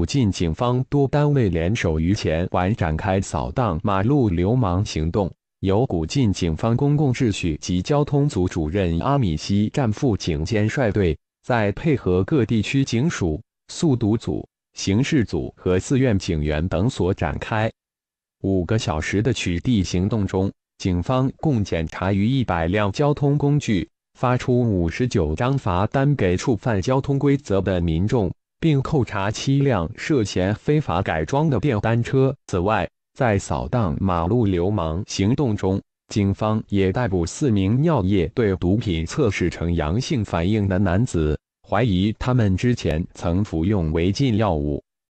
古晋警方多单位联手于前晚展开扫荡马路流氓行动，由古晋警方公共秩序及交通组主任阿米西战副警监率队，在配合各地区警署、速读组、刑事组和寺院警员等所展开。五个小时的取缔行动中，警方共检查逾一百辆交通工具，发出五十九张罚单给触犯交通规则的民众。并扣查七辆涉嫌非法改装的电单车。此外，在扫荡马路流氓行动中，警方也逮捕四名尿液对毒品测试呈阳性反应的男子，怀疑他们之前曾服用违禁药物。